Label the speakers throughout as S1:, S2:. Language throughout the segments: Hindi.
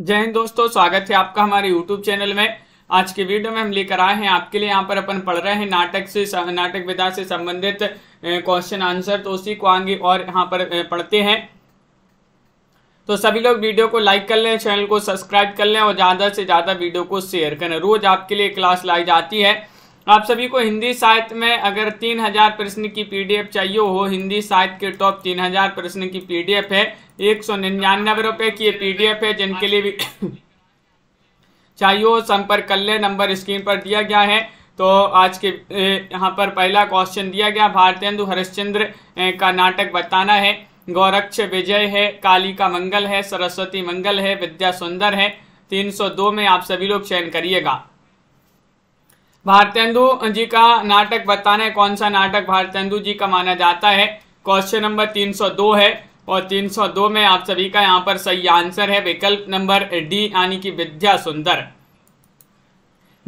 S1: जय हिंद दोस्तों स्वागत है आपका हमारे YouTube चैनल में आज के वीडियो में हम लेकर आए हैं आपके लिए यहाँ पर अपन पढ़ रहे हैं नाटक से नाटक विधा से संबंधित क्वेश्चन आंसर तो उसी को आगे और यहाँ पर पढ़ते हैं तो सभी लोग वीडियो को लाइक कर लें चैनल को सब्सक्राइब कर लें और ज़्यादा से ज़्यादा वीडियो को शेयर करें रोज़ आपके लिए क्लास लाई जाती है आप सभी को हिंदी साहित्य में अगर तीन हजार प्रश्न की पीडीएफ चाहिए हो हिंदी साहित्य के टॉप तीन हजार प्रश्न की पीडीएफ है एक सौ निन्यानवे रुपए की ये पीडीएफ है जिनके लिए भी चाहिए संपर्क कर ले नंबर स्क्रीन पर दिया गया है तो आज के यहाँ पर पहला क्वेश्चन दिया गया भारतेंदु हरिश्चंद्र का नाटक बताना है गौरक्ष विजय है काली का मंगल है सरस्वती मंगल है विद्या सुंदर है 302 में आप सभी लोग चयन करिएगा भारतेंदु जी का नाटक बताना है कौन सा नाटक भारतेंदु जी का माना जाता है क्वेश्चन नंबर 302 है और 302 में आप सभी का यहाँ पर सही आंसर है विकल्प नंबर डी यानी कि विद्या सुंदर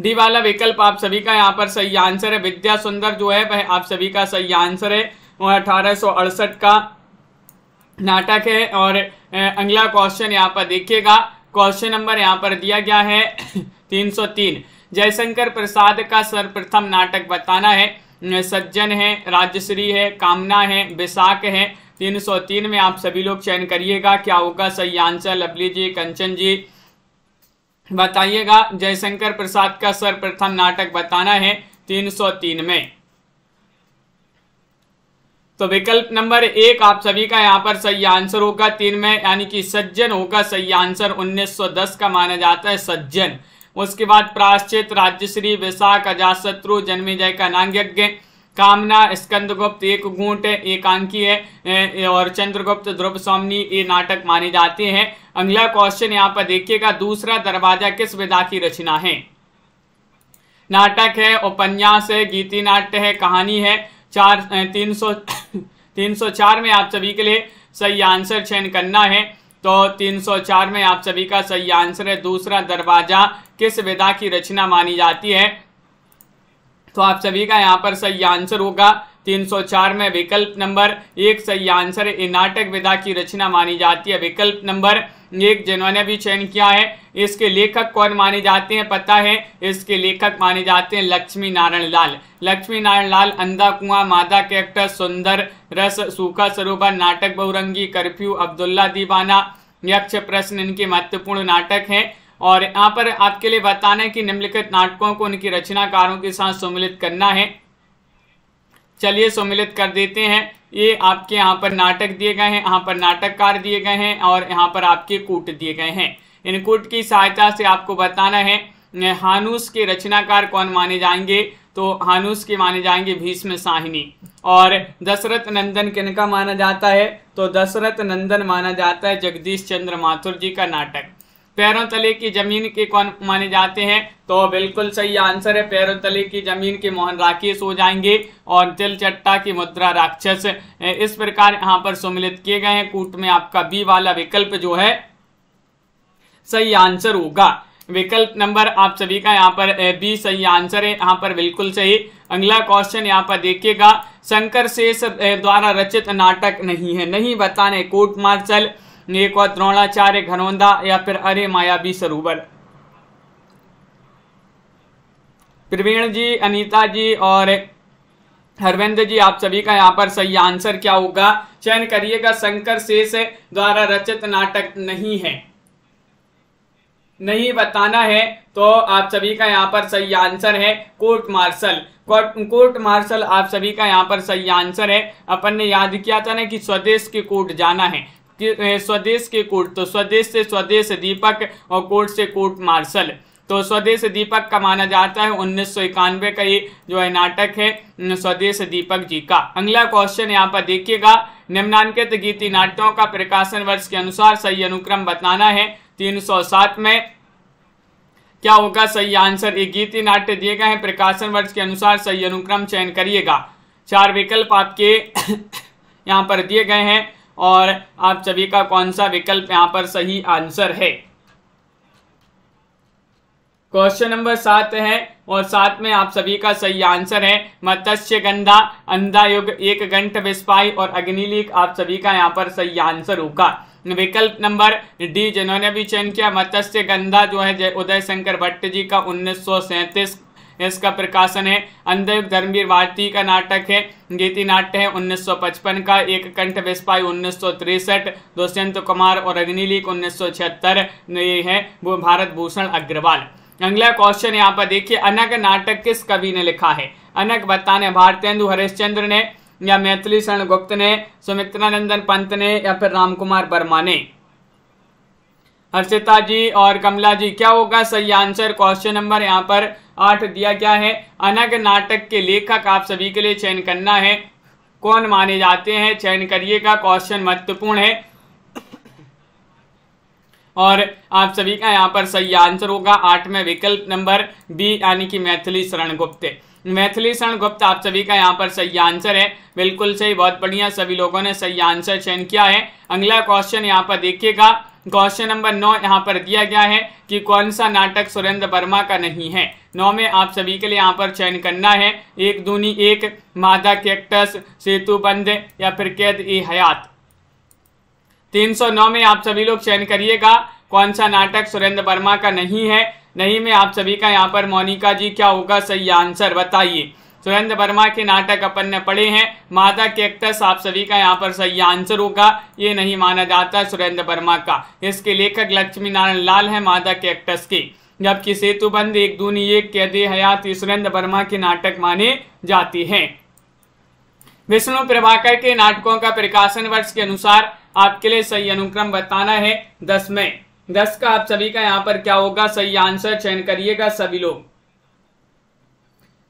S1: डी वाला विकल्प आप सभी का यहाँ पर सही आंसर है विद्या सुंदर जो है वह आप सभी का सही आंसर है वह अठारह का नाटक है और अगला क्वेश्चन यहाँ पर देखिएगा क्वेश्चन नंबर यहाँ पर दिया गया है 303 जयशंकर प्रसाद का सर्वप्रथम नाटक बताना है सज्जन है राज्यश्री है कामना है विशाख है तीन सौ तीन में आप सभी लोग चयन करिएगा क्या होगा सही आंसर लवली जी कंचन जी बताइएगा जयशंकर प्रसाद का सर्वप्रथम नाटक बताना है 303 में तो विकल्प नंबर एक आप सभी का यहाँ पर सही आंसर होगा तीन में यानी कि सज्जन होगा सही आंसर 1910 का माना जाता है सज्जन उसके बाद प्राश्चित राज्यश्री विशाख अजात शत्रु जय का नांग यज्ञ कामना स्कंदगुप्त एक गुंट एकांकी है और चंद्रगुप्त ध्रुव स्वामी ये नाटक माने जाते हैं अगला क्वेश्चन यहाँ पर देखिएगा दूसरा दरवाजा किस विधा की रचना है नाटक है उपन्यास है गीति नाट्य है कहानी है चार तीन सौ तीन सौ चार में आप सभी के लिए सही आंसर चयन करना है तो तीन सौ चार में आप सभी का सही आंसर है दूसरा दरवाजा किस विधा की रचना मानी जाती है तो आप सभी का यहाँ पर सही आंसर होगा 304 में विकल्प नंबर एक सही आंसर है नाटक विधा की रचना मानी जाती है विकल्प नंबर एक जिन्होंने भी चयन किया है इसके लेखक कौन माने जाते हैं पता है इसके लेखक माने जाते हैं लक्ष्मी नारायण लाल लक्ष्मी नारायण लाल अंधा कुआ मादा कैक्टर सुंदर रस सूखा सरोवर नाटक बहुरंगी कर्फ्यू अब्दुल्ला दीवाना यक्ष प्रश्न इनके महत्वपूर्ण नाटक हैं और यहाँ पर आपके लिए बताना है कि निम्नलिखित नाटकों को उनकी रचनाकारों के साथ सम्मिलित करना है चलिए सम्मिलित कर देते हैं ये आपके यहाँ पर नाटक दिए गए हैं यहाँ पर नाटककार दिए गए हैं और यहाँ पर आपके कूट दिए गए हैं इन कूट की सहायता से आपको बताना है हानूस के रचनाकार कौन माने जाएंगे तो हानूस के माने जाएंगे भीष्म साहिनी और दशरथ नंदन किनका माना जाता है तो दशरथ नंदन माना जाता है जगदीश चंद्र माथुर जी का नाटक पैरों तले की जमीन के कौन माने जाते हैं तो बिल्कुल सही आंसर है पैरों तले की जमीन के मोहन राकेश हो जाएंगे और तिल चट्टा की मुद्रा राक्षस इस प्रकार यहाँ पर सम्मिलित किए गए हैं कूट में आपका बी वाला विकल्प जो है सही आंसर होगा विकल्प नंबर आप सभी का यहाँ पर बी सही आंसर है यहाँ पर बिल्कुल सही अगला क्वेश्चन यहाँ पर देखिएगा शंकर शेष द्वारा रचित नाटक नहीं है नहीं बताने कोर्ट मार्शल एक और द्रोणाचार्य घरौंदा या फिर अरे मायावी सरोवर प्रवीण जी अनीता जी और हरविंद जी आप सभी का यहाँ पर सही आंसर क्या होगा चयन करिएगा शंकर शेष द्वारा रचित नाटक नहीं है नहीं बताना है तो आप सभी का यहाँ पर सही आंसर है court martial court court martial आप सभी का यहाँ पर सही आंसर है अपन ने याद किया था ना कि स्वदेश के कोर्ट जाना है स्वदेश के कोर्ट तो स्वदेश से स्वदेश दीपक और कोर्ट से कोर्ट मार्शल तो स्वदेश दीपक का माना जाता है उन्नीस का ये जो है नाटक है स्वदेश दीपक जी का अगला क्वेश्चन यहाँ पर देखिएगा निम्नांकित गीति नाट्यों का प्रकाशन वर्ष के अनुसार सही अनुक्रम बताना है 307 में क्या होगा सही आंसर ये गीति नाट्य दिए गए हैं प्रकाशन वर्ष के अनुसार सही अनुक्रम चयन करिएगा चार विकल्प आपके यहाँ पर दिए गए हैं और आप सभी का कौन सा विकल्प यहाँ पर सही आंसर है क्वेश्चन नंबर सात है और साथ में आप सभी का सही आंसर है मत्स्य गंधा अंधा युग एक घंट विस्पाई और अग्निलीक आप सभी का यहाँ पर सही आंसर होगा विकल्प नंबर डी जिन्होंने भी चयन किया मत्स्य गंधा जो है उदय शंकर भट्ट जी का उन्नीस इसका प्रकाशन है अंधयुग धर्मवीर भारती का नाटक है गीति नाट्य है 1955 का एक कंठ वेस्पाई उन्नीस दुष्यंत कुमार और अग्निलीक उन्नीस ये है वो भारत भूषण अग्रवाल अगला क्वेश्चन यहाँ पर देखिए अनक नाटक किस कवि ने लिखा है अनक बताने भारतेंदु हरिश्चंद्र ने या मैथिली शरण गुप्त ने सुमित्रानंदन पंत ने या फिर राम कुमार वर्मा ने हर्षिता जी और कमला जी क्या होगा सही आंसर क्वेश्चन नंबर यहाँ पर आठ दिया गया है अनग नाटक के लेखक आप सभी के लिए चयन करना है कौन माने जाते हैं चयन करिएगा क्वेश्चन महत्वपूर्ण है और आप सभी का यहाँ पर सही आंसर होगा आठ में विकल्प नंबर बी यानी कि मैथिली शरण गुप्त मैथिली शरण गुप्त आप सभी का यहाँ पर सही आंसर है बिल्कुल सही बहुत बढ़िया सभी लोगों ने सही आंसर चयन किया है अगला क्वेश्चन यहाँ पर देखिएगा क्वेश्चन नंबर नौ यहाँ पर दिया गया है कि कौन सा नाटक सुरेंद्र वर्मा का नहीं है नौ में आप सभी के लिए यहाँ पर चयन करना है एक दूनी एक मादा कैक्टस बंद या फिर कैद ए हयात 309 में आप सभी लोग चयन करिएगा कौन सा नाटक सुरेंद्र वर्मा का नहीं है नहीं में आप सभी का यहाँ पर मोनिका जी क्या होगा सही आंसर बताइए सुरेंद्र वर्मा के नाटक अपन ने पढ़े हैं मादा कैक्टस आप सभी का यहाँ पर सही आंसर होगा ये नहीं माना जाता सुरेंद्र वर्मा का इसके लेखक लक्ष्मी नारायण लाल है मादा कैक्टस के जबकि सेतुबंद एक दूनी एक कैदे हयात सुरेंद्र वर्मा के नाटक माने जाते हैं विष्णु प्रभाकर के नाटकों का प्रकाशन वर्ष के अनुसार आपके लिए सही अनुक्रम बताना है दस में दस का आप सभी का यहाँ पर क्या होगा सही आंसर चयन करिएगा सभी लोग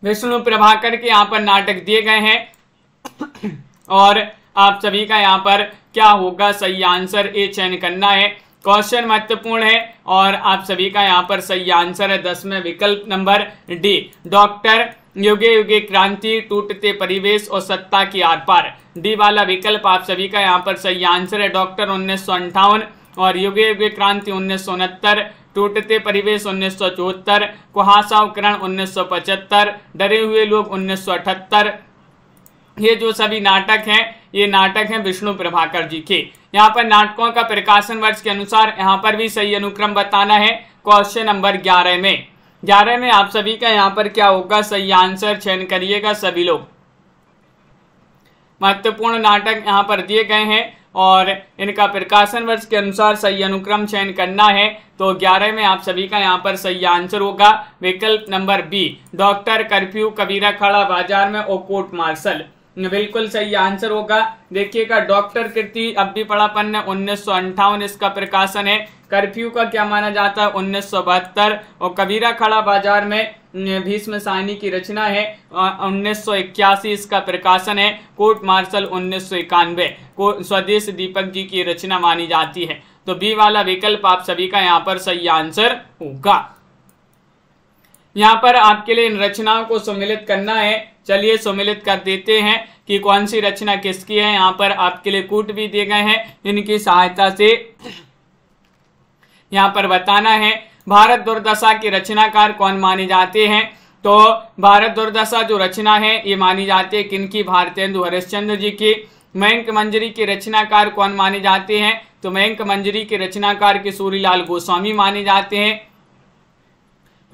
S1: विष्णु प्रभाकर के यहाँ पर नाटक दिए गए हैं और आप सभी का यहाँ पर क्या होगा सही आंसर ए चयन करना है क्वेश्चन महत्वपूर्ण है और आप सभी का यहाँ पर सही आंसर है दस में विकल्प नंबर डी डॉक्टर युगे युगे क्रांति टूटते परिवेश और सत्ता की आर पार डी वाला विकल्प आप सभी का यहाँ पर सही आंसर है डॉक्टर उन्नीस और युगे युगे क्रांति उन्नीस टूटते परिवेश उन्नीस सौ चौहत्तर कुहासा उन्नीस सौ पचहत्तर डरे हुए लोग उन्नीस सौ अठहत्तर ये जो सभी नाटक हैं ये नाटक हैं विष्णु प्रभाकर जी के यहाँ पर नाटकों का प्रकाशन वर्ष के अनुसार यहाँ पर भी सही अनुक्रम बताना है क्वेश्चन नंबर ग्यारह में ग्यारह में आप सभी का यहाँ पर क्या होगा सही आंसर चयन करिएगा सभी लोग महत्वपूर्ण नाटक यहाँ पर दिए गए हैं और इनका प्रकाशन वर्ष के अनुसार सही अनुक्रम चयन करना है तो ग्यारह में आप सभी का यहाँ पर सही आंसर होगा विकल्प number B doctor curfew Kabira खड़ा बाजार में और कोर्ट मार्शल बिल्कुल सही आंसर होगा देखिएगा डॉक्टर कृति अब भी पढ़ापन है उन्नीस इसका प्रकाशन है कर्फ्यू का क्या माना जाता है उन्नीस और कबीरा खड़ा बाजार में भीष्म साहनी की रचना है उन्नीस इसका प्रकाशन है कोर्ट मार्शल उन्नीस को स्वदेश दीपक जी की रचना मानी जाती है तो बी वाला विकल्प आप सभी का यहाँ पर सही आंसर होगा यहाँ पर आपके लिए इन रचनाओं को सम्मिलित करना है चलिए सम्मिलित कर देते हैं कि कौन सी रचना किसकी है यहाँ पर आपके लिए कूट भी दिए गए हैं इनकी सहायता से यहाँ पर बताना है भारत दुर्दशा के रचनाकार कौन माने जाते हैं तो भारत दुर्दशा जो रचना है ये मानी जाती है किनकी भारतेंदु हरिश्चंद्र जी की मयंक मंजरी के रचनाकार कौन माने जाते हैं तो मयंक मंजरी के रचनाकार के सूर्यलाल गोस्वामी माने जाते हैं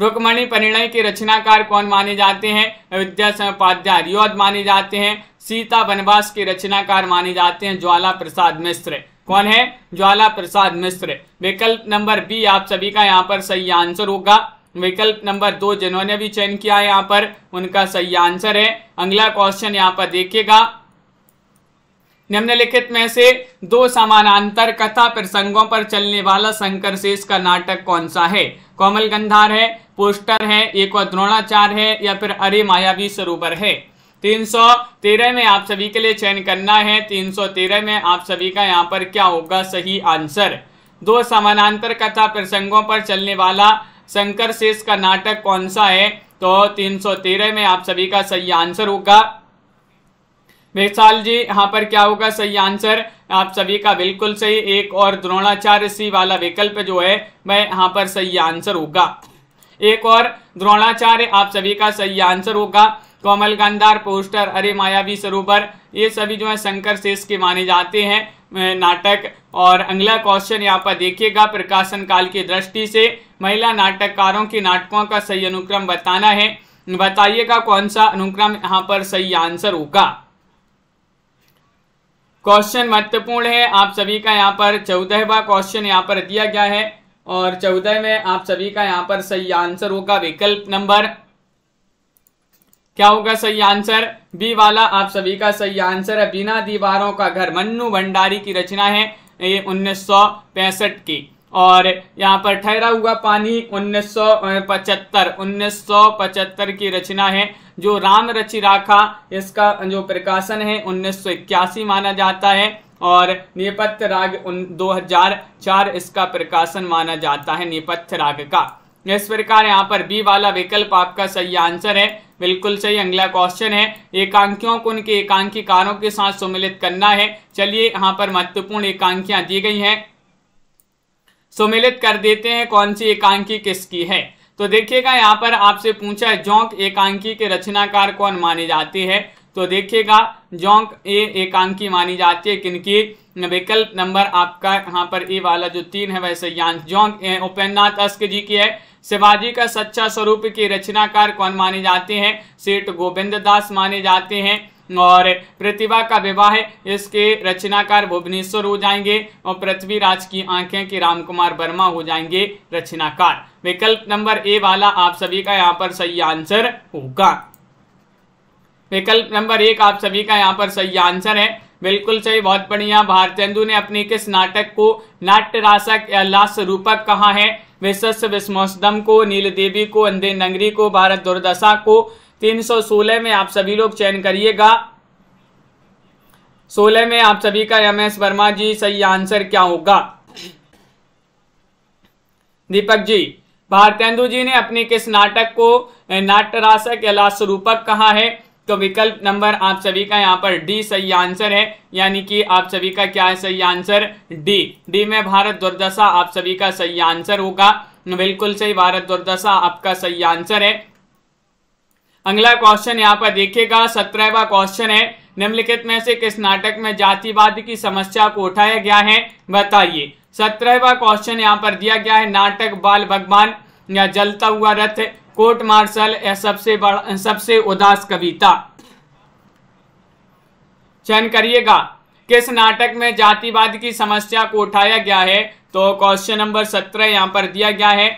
S1: रुक्मणी परिणय के रचनाकार कौन माने जाते हैं विद्यासाध्याय योद माने जाते हैं सीता वनवास के रचनाकार माने जाते हैं ज्वाला प्रसाद मिश्र कौन है ज्वाला प्रसाद मिश्र विकल्प नंबर बी आप सभी का यहाँ पर सही आंसर होगा विकल्प नंबर दो जिन्होंने भी चयन किया है यहाँ पर उनका सही आंसर है अगला क्वेश्चन यहाँ पर देखिएगा निम्नलिखित में से दो समानांतर कथा प्रसंगों पर चलने वाला शंकर शेष का नाटक कौन सा है कोमल गंधार है पोस्टर है एक और द्रोणाचार है या फिर अरे मायावी सरोवर है 313 में आप सभी के लिए चयन करना है 313 में आप सभी का यहाँ पर क्या होगा सही आंसर दो समानांतर कथा प्रसंगों पर चलने वाला शंकर शेष का नाटक कौन सा है तो 313 में आप सभी का सही आंसर होगा विशाल जी यहाँ पर क्या होगा सही आंसर आप सभी का बिल्कुल सही एक और द्रोणाचार्य सी वाला विकल्प जो है वह यहाँ पर सही आंसर होगा एक और द्रोणाचार्य आप सभी का सही आंसर होगा कोमल गंधार पोस्टर अरे मायावी सरोवर ये सभी जो है शंकर शेष के माने जाते हैं नाटक और अगला क्वेश्चन यहाँ पर देखिएगा प्रकाशन काल की दृष्टि से महिला नाटककारों के नाटकों का सही अनुक्रम बताना है बताइएगा कौन सा अनुक्रम यहाँ पर सही आंसर होगा क्वेश्चन महत्वपूर्ण है आप सभी का यहाँ पर चौदहवा क्वेश्चन यहाँ पर दिया गया है और चौदह में आप सभी का यहाँ पर सही आंसर होगा विकल्प नंबर क्या होगा सही आंसर बी वाला आप सभी का सही आंसर है बिना दीवारों का घर मन्नू भंडारी की रचना है ये उन्नीस की और यहाँ पर ठहरा हुआ पानी 1975 1975 की रचना है जो राम रचि राखा इसका जो प्रकाशन है उन्नीस माना जाता है और नेपथ्य राग 2004 इसका प्रकाशन माना जाता है नेपथ्य राग का इस प्रकार यहाँ पर बी वाला विकल्प आपका सही आंसर है बिल्कुल सही अगला क्वेश्चन है एकांकियों को उनके एकांकी कारों के साथ सम्मिलित करना है चलिए यहाँ पर महत्वपूर्ण एकांकियाँ दी गई हैं सुमिलित कर देते हैं कौन सी एकांकी किसकी है तो देखिएगा यहाँ पर आपसे पूछा है जोंक एकांकी के रचनाकार कौन माने जाते हैं तो देखिएगा जौंक ए एकांकी मानी जाती है किनकी विकल्प नंबर आपका यहाँ पर ए वाला जो तीन है वह सही जौंक उपेन्द्रनाथ अस्क जी की है शिवाजी का सच्चा स्वरूप के रचनाकार कौन माने जाते हैं सेठ गोविंद दास माने जाते हैं और प्रतिभा का विवाह इसके रचनाकार भुवनेश्वर हो जाएंगे और पृथ्वीराज की आंखें के रामकुमार वर्मा हो जाएंगे रचनाकार विकल्प नंबर ए वाला आप सभी का यहाँ पर सही आंसर होगा विकल्प नंबर एक आप सभी का यहाँ पर सही आंसर है बिल्कुल सही बहुत बढ़िया भारतेंदु ने अपने किस नाटक को नाट्य राशक या लास रूपक कहा है विशस्व विस्मोसदम को नील देवी को अंधे नंगरी को भारत दुर्दशा को 316 में आप सभी लोग चयन करिएगा 16 में आप सभी का एम एस वर्मा जी सही आंसर क्या होगा दीपक जी भारतेंदु जी ने अपने किस नाटक को नाट्यरासा कैलाश स्वरूपक कहा है तो विकल्प नंबर आप सभी का यहाँ पर डी सही आंसर है यानी कि आप सभी का क्या है सही आंसर डी डी में भारत दुर्दशा आप सभी का सही आंसर होगा बिल्कुल सही भारत दुर्दशा आपका सही आंसर है अगला क्वेश्चन यहाँ पर देखिएगा सत्रहवा क्वेश्चन है निम्नलिखित में से किस नाटक में जातिवाद की समस्या को उठाया गया है बताइए सत्रहवा क्वेश्चन यहाँ पर दिया गया है नाटक बाल भगवान या जलता हुआ रथ कोर्ट मार्शल या सबसे बड़ा सबसे उदास कविता चयन करिएगा किस नाटक में जातिवाद की समस्या को उठाया गया है तो क्वेश्चन नंबर सत्रह यहाँ पर दिया गया है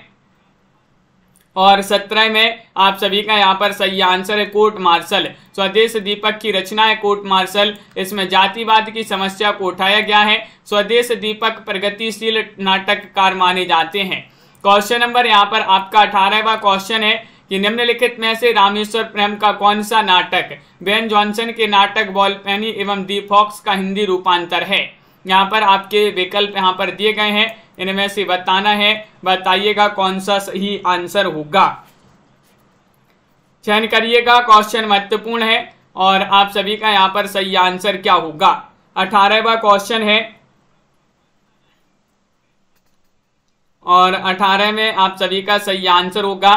S1: और सत्रह में आप सभी का यहाँ पर सही आंसर है कोर्ट मार्शल स्वदेश दीपक की रचना है कोर्ट मार्शल इसमें जातिवाद की समस्या को उठाया गया है स्वदेश दीपक प्रगतिशील नाटककार माने जाते हैं क्वेश्चन नंबर यहाँ पर आपका अठारहवा क्वेश्चन है कि निम्नलिखित में से रामेश्वर प्रेम का कौन सा नाटक बेन जॉनसन के नाटक बॉलपेनी एवं दी फॉक्स का हिंदी रूपांतर है यहाँ पर आपके विकल्प यहाँ पर दिए गए हैं इनमें से बताना है बताइएगा कौन सा सही आंसर होगा चयन करिएगा क्वेश्चन महत्वपूर्ण है और आप सभी का यहाँ पर सही आंसर क्या होगा अठारहवा क्वेश्चन है और अठारह में आप सभी का सही आंसर होगा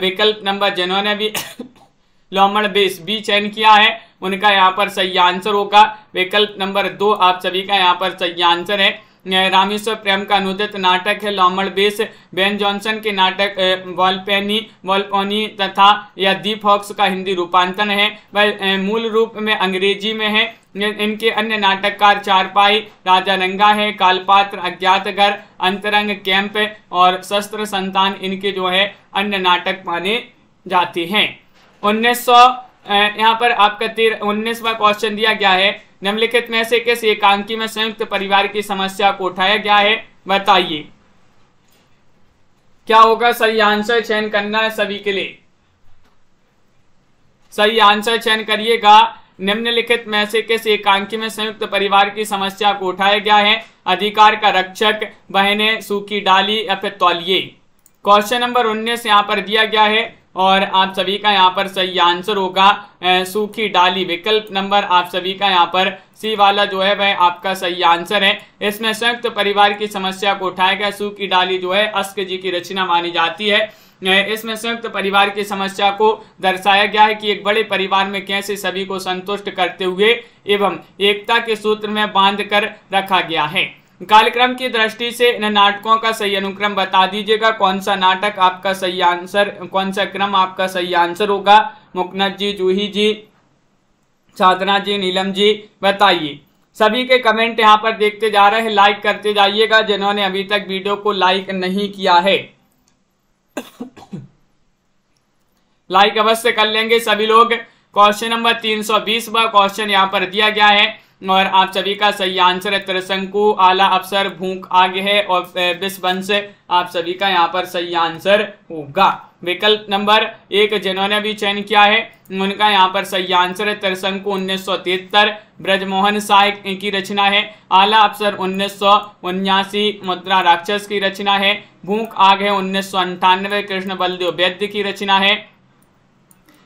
S1: विकल्प नंबर जिन्होंने भी लोमड़ बेस बी चयन किया है उनका यहाँ पर सही आंसर होगा विकल्प नंबर दो आप सभी का यहाँ पर सही आंसर है रामेश्वर प्रेम का अनुदित नाटक है लॉमड़ बेस बेन जॉनसन के नाटक वॉलपेनी वॉलपोनी तथा या दीप हॉक्स का हिंदी रूपांतरण है वह मूल रूप में अंग्रेजी में है इनके अन्य नाटककार चारपाई राजा रंगा है कालपात्र अज्ञातघर अंतरंग कैंप और शस्त्र संतान इनके जो है अन्य नाटक माने जाते हैं उन्नीस सौ यहाँ पर आपका तेरह उन्नीसवा क्वेश्चन दिया गया है निम्नलिखित में से किस एकांकी में संयुक्त परिवार की समस्या को उठाया गया है बताइए क्या होगा सही आंसर चयन करना है सभी के लिए सही आंसर चयन करिएगा निम्नलिखित में से किस एकांकी में संयुक्त परिवार की समस्या को उठाया गया है अधिकार का रक्षक बहने सूखी डाली या फिर तौलिए क्वेश्चन नंबर उन्नीस यहां पर दिया गया है और आप सभी का यहाँ पर सही आंसर होगा सूखी डाली विकल्प नंबर आप सभी का यहाँ पर सी वाला जो है वह आपका सही आंसर है इसमें संयुक्त परिवार की समस्या को उठाया गया सूखी डाली जो है अस्क जी की रचना मानी जाती है इसमें संयुक्त परिवार की समस्या को दर्शाया गया है कि एक बड़े परिवार में कैसे सभी को संतुष्ट करते हुए एवं एकता के सूत्र में बांध कर रखा गया है कार्यक्रम की दृष्टि से इन नाटकों का सही अनुक्रम बता दीजिएगा कौन सा नाटक आपका सही आंसर कौन सा क्रम आपका सही आंसर होगा मुकनाथ जी जूही जी साधना जी नीलम जी बताइए सभी के कमेंट यहाँ पर देखते जा रहे हैं लाइक करते जाइएगा जिन्होंने अभी तक वीडियो को लाइक नहीं किया है लाइक अवश्य कर लेंगे सभी लोग क्वेश्चन नंबर 320 सौ बीस क्वेश्चन यहाँ पर दिया गया है और आप सभी का सही आंसर है त्रिशंकु आला अफसर भूख आगे है और विश्ववंश आप सभी का यहाँ पर सही आंसर होगा विकल्प नंबर एक जिन्होंने भी चयन किया है उनका यहाँ पर सही आंसर है त्रिशंकु उन्नीस सौ तिहत्तर ब्रजमोहन साय की रचना है आला अफसर उन्नीस सौ उन्यासी मुद्रा राक्षस की रचना है भूख आग है उन्नीस सौ अंठानवे कृष्ण बलदेव वैद्य की रचना है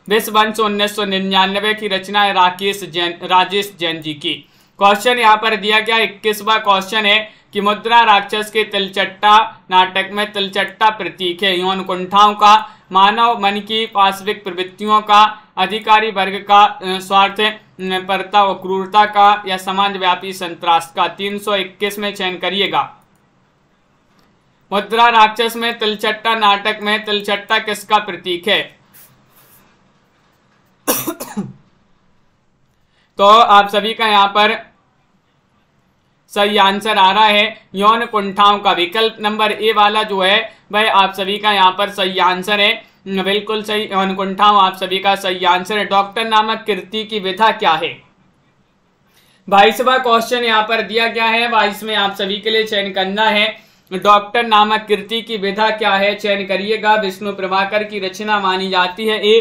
S1: विश्व वंश उन्नीस की रचना है राकेश जैन राजेश जैन जी की क्वेश्चन यहाँ पर दिया गया इक्कीसवा क्वेश्चन है कि मुद्रा राक्षस के तिलचट्टा नाटक में तिलचट्टा प्रतीक है यौन कुंठाओं का मानव मन की पार्श्विक प्रवृत्तियों का अधिकारी वर्ग का स्वार्थ परता और क्रूरता का या समाजव्यापी संतरास का 321 में चयन करिएगा मुद्रा राक्षस में तिलचट्टा नाटक में तिलचट्टा किसका प्रतीक है तो आप सभी का यहाँ पर सही आंसर आ रहा है यौन कुंठाओं का विकल्प नंबर ए वाला जो है वह आप सभी का यहाँ पर सही आंसर है बिल्कुल सही यौन कुंठाओं आप सभी का सही आंसर है डॉक्टर नामक कृति की विधा क्या है बाईसवा क्वेश्चन यहाँ पर दिया गया है बाईस में आप सभी के लिए चयन करना है डॉक्टर नामक कृति की विधा क्या है चयन करिएगा विष्णु प्रभाकर की रचना मानी जाती है ए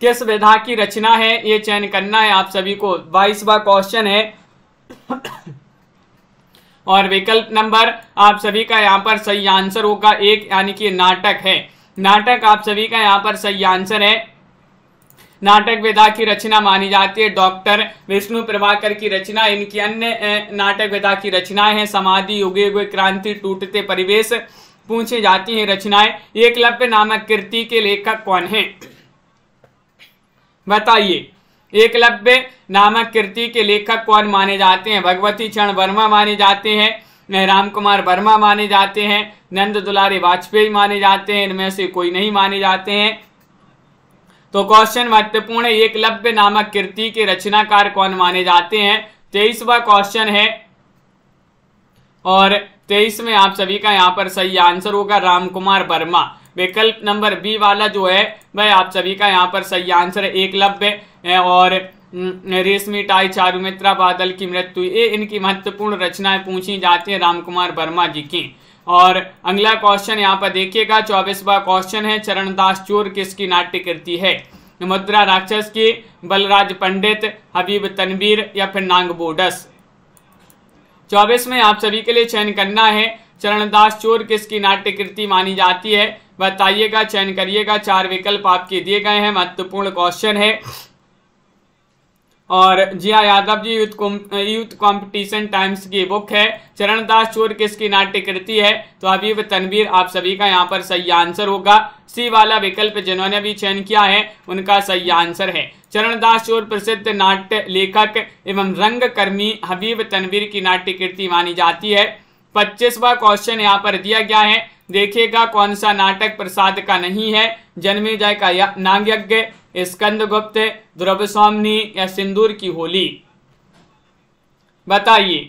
S1: किस विधा की रचना है ये चयन करना है आप सभी को बाईसवा क्वेश्चन है और विकल्प नंबर आप सभी का यहाँ पर सही आंसर होगा एक यानी कि नाटक है नाटक आप सभी का यहाँ पर सही आंसर है नाटक विधा की रचना मानी जाती है डॉक्टर विष्णु प्रभाकर की रचना इनकी अन्य नाटक विधा की रचनाएं हैं समाधि युगे युगे क्रांति टूटते परिवेश पूछी जाती हैं रचनाएं एकलव्य नामक कृति के लेखक कौन है बताइए एकलव्य नामक कृति के लेखक कौन माने जाते हैं भगवती चरण वर्मा माने जाते हैं राम कुमार वर्मा माने जाते हैं नंद दुलारी वाजपेयी माने जाते हैं इनमें से कोई नहीं माने जाते हैं तो क्वेश्चन महत्वपूर्ण एक एकलव्य नामक कृति के रचनाकार कौन माने जाते हैं तेईसवा क्वेश्चन है और तेईस में आप सभी का यहाँ पर सही आंसर होगा राम कुमार वर्मा विकल्प नंबर बी वाला जो है वह आप सभी का यहाँ पर सही आंसर है एकलव्य और रेशमी टाई चारुमित्रा बादल की मृत्यु ये इनकी महत्वपूर्ण रचनाएं पूछी जाती हैं कुमार वर्मा जी की और अगला क्वेश्चन यहाँ पर देखिएगा चौबीसवा क्वेश्चन है चरणदास चोर किसकी नाट्य कृति है मुद्रा राक्षस की बलराज पंडित हबीब तनवीर या फिर नांग बोडस चौबीस में आप सभी के लिए चयन करना है चरणदास चोर किसकी नाट्य कृति मानी जाती है बताइएगा चयन करिएगा चार विकल्प आपके दिए गए हैं महत्वपूर्ण क्वेश्चन है और जिया हाँ, Yadav ji youth youth competition times की बुक है चरणदास चोर किसकी नाट्य कृति है तो अभी तनवीर आप सभी का यहाँ पर सही आंसर होगा सी वाला विकल्प जिन्होंने भी चयन किया है उनका सही आंसर है चरणदास चोर प्रसिद्ध नाट्य लेखक एवं रंगकर्मी हबीब तनवीर की नाट्य कृति मानी जाती है पच्चीसवा क्वेश्चन यहाँ पर दिया गया है देखिएगा कौन सा नाटक प्रसाद का नहीं है जन्मे जय का नाग यज्ञ स्कंद गुप्त द्रव स्वामी या सिंदूर की होली बताइए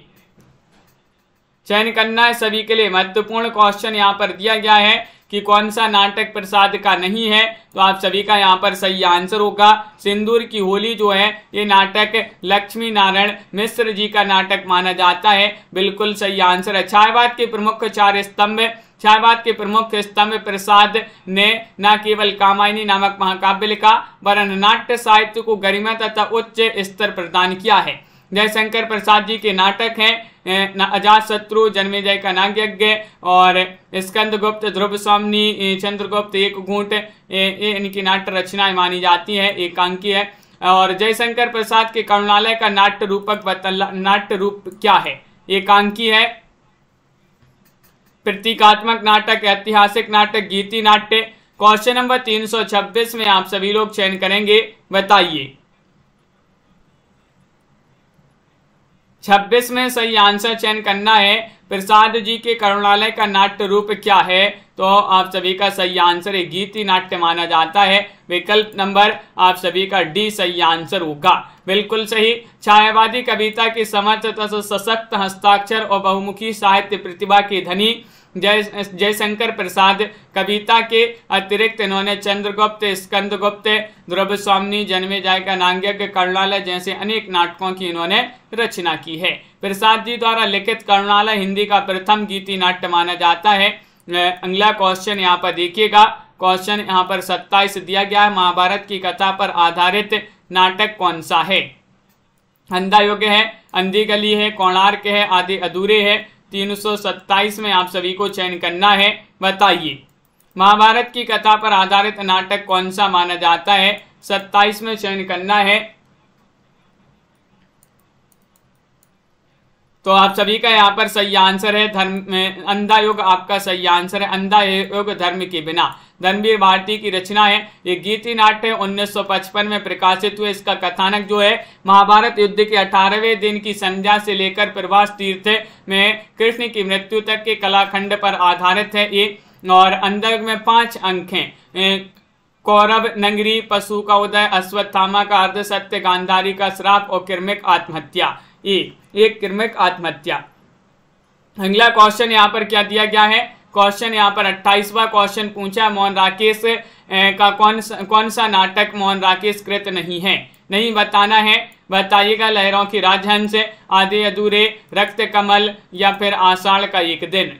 S1: चयन करना है सभी के लिए महत्वपूर्ण क्वेश्चन यहाँ पर दिया गया है कि कौन सा नाटक प्रसाद का नहीं है तो आप सभी का यहाँ पर सही आंसर होगा सिंदूर की होली जो है ये नाटक लक्ष्मी नारायण मिश्र जी का नाटक माना जाता है बिल्कुल सही आंसर है छायावाद के प्रमुख चार स्तंभ छायावाद के प्रमुख स्तंभ प्रसाद ने न केवल कामायनी नामक महाकाव्य लिखा वरन नाट्य साहित्य को गरिमा तथा उच्च स्तर प्रदान किया है जयशंकर प्रसाद जी के नाटक हैं अजात शत्रु जन्मे जय का नाग्यज्ञ और स्कंद गुप्त ध्रुव स्वामी चंद्रगुप्त एक घूट ये इनकी नाट्य रचनाएं मानी जाती है एकांकी है और जयशंकर प्रसाद के करुणालय का नाट्य रूपक नाट्य रूप क्या है एकांकी है प्रतीकात्मक नाटक ऐतिहासिक नाटक गीति नाट्य क्वेश्चन नंबर 326 में आप सभी लोग चयन करेंगे बताइए छब्बीस में सही आंसर चयन करना है प्रसाद जी के करुणालय का नाट्य रूप क्या है तो आप सभी का सही आंसर है गीति नाट्य माना जाता है विकल्प नंबर आप सभी का डी सही आंसर होगा बिल्कुल सही छायावादी कविता की समर्थ तथा सशक्त हस्ताक्षर और बहुमुखी साहित्य प्रतिभा की धनी जय जयशंकर प्रसाद कविता के अतिरिक्त इन्होंने चंद्रगुप्त स्कंदगुप्त ध्रुव स्वामी जन्मे जायका नांगज्ञ कर्णालय जैसे अनेक नाटकों की इन्होंने रचना की है प्रसाद जी द्वारा लिखित कर्णालय हिंदी का प्रथम गीति नाट्य माना जाता है अगला क्वेश्चन यहाँ पर देखिएगा क्वेश्चन यहाँ पर सत्ताईस दिया गया है महाभारत की कथा पर आधारित नाटक कौन सा है अंधा योग्य है अंधी गली है कोणार्क है आदि अधूरे है 327 में आप सभी को चयन करना है बताइए महाभारत की कथा पर आधारित नाटक कौन सा माना जाता है 27 में चयन करना है तो आप सभी का यहाँ पर सही आंसर है धर्म अंधा योग आपका सही आंसर है अंधा योग धर्म के बिना धर्मवीर भारती की रचना है ये गीति नाट्य है 1955 में प्रकाशित हुए इसका कथानक जो है महाभारत युद्ध के 18वें दिन की संध्या से लेकर प्रवास तीर्थ में कृष्ण की मृत्यु तक के कलाखंड पर आधारित है ये और अंधयोग में पांच अंक है कौरव नंगरी पशु का उदय अश्वत्थामा का अर्ध सत्य गांधारी का श्राप और किर्मिक आत्महत्या ई e, एक क्रमिक आत्महत्या अगला क्वेश्चन यहाँ पर क्या दिया गया है क्वेश्चन यहाँ पर अट्ठाईसवा क्वेश्चन पूछा मोहन राकेश का कौन सा कौन सा नाटक मोहन राकेश कृत नहीं है नहीं बताना है बताइएगा लहरों की राजहंस आधे अधूरे रक्त कमल या फिर आषाढ़ का एक दिन